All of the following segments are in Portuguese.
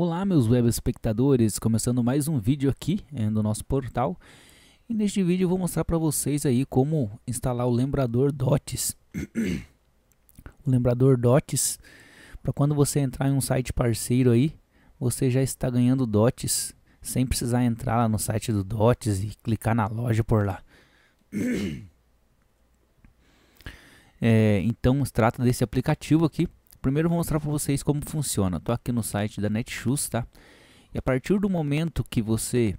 Olá meus web espectadores, começando mais um vídeo aqui eh, no do nosso portal e neste vídeo eu vou mostrar para vocês aí como instalar o lembrador DOTS o lembrador DOTS para quando você entrar em um site parceiro aí você já está ganhando DOTS sem precisar entrar lá no site do DOTS e clicar na loja por lá é, então se trata desse aplicativo aqui Primeiro vou mostrar para vocês como funciona. Estou aqui no site da Netshoes, tá? E a partir do momento que você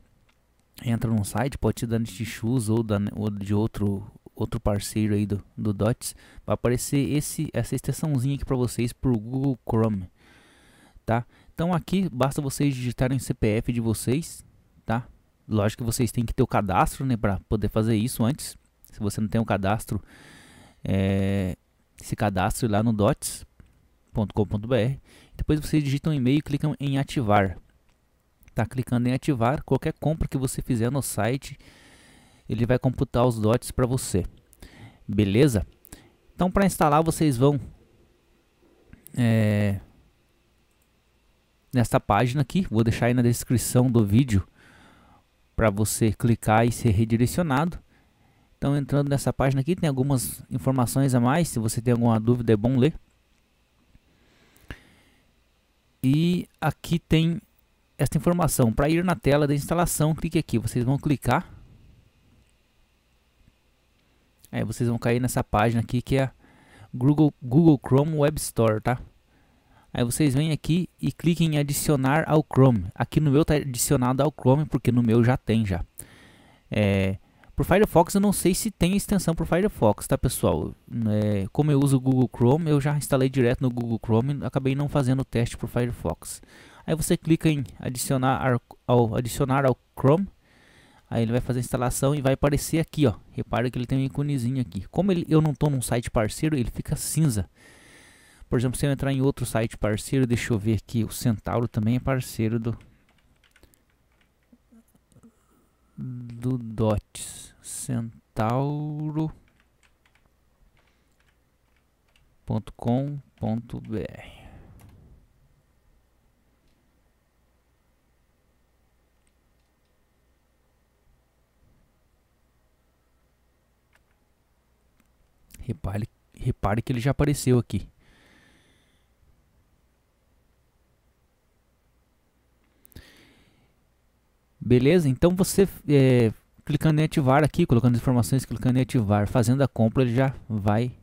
entra num site, pode ser da Netshoes ou, da, ou de outro outro parceiro aí do, do Dots, vai aparecer esse essa extensãozinha aqui para vocês por Google Chrome, tá? Então aqui basta vocês digitarem o CPF de vocês, tá? Lógico que vocês têm que ter o cadastro, né, para poder fazer isso antes. Se você não tem o um cadastro, é, se cadastre lá no Dots .com.br. Depois você digita um e-mail e clica em ativar. Tá clicando em ativar, qualquer compra que você fizer no site, ele vai computar os dots para você. Beleza? Então para instalar vocês vão é, nesta página aqui, vou deixar aí na descrição do vídeo para você clicar e ser redirecionado. Então entrando nessa página aqui tem algumas informações a mais, se você tem alguma dúvida é bom ler. E aqui tem esta informação. Para ir na tela da instalação, clique aqui. Vocês vão clicar. Aí é, vocês vão cair nessa página aqui que é Google, Google Chrome Web Store, tá? Aí vocês vêm aqui e cliquem em adicionar ao Chrome. Aqui no meu está adicionado ao Chrome porque no meu já tem já. É, por Firefox eu não sei se tem extensão por Firefox, tá pessoal? É, como eu uso o Google Chrome, eu já instalei direto no Google Chrome, acabei não fazendo o teste por Firefox. Aí você clica em adicionar ao, adicionar ao Chrome, aí ele vai fazer a instalação e vai aparecer aqui, ó. Repara que ele tem um íconezinho aqui. Como ele, eu não estou num site parceiro, ele fica cinza. Por exemplo, se eu entrar em outro site parceiro, deixa eu ver aqui, o Centauro também é parceiro do do Dots. com.br Repare, repare que ele já apareceu aqui. Beleza? Então você é, clicando em ativar aqui, colocando as informações, clicando em ativar, fazendo a compra, ele já vai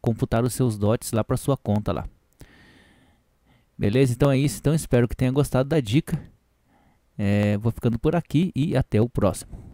computar os seus dots lá para sua conta lá. Beleza? Então é isso. Então espero que tenha gostado da dica. É, vou ficando por aqui e até o próximo.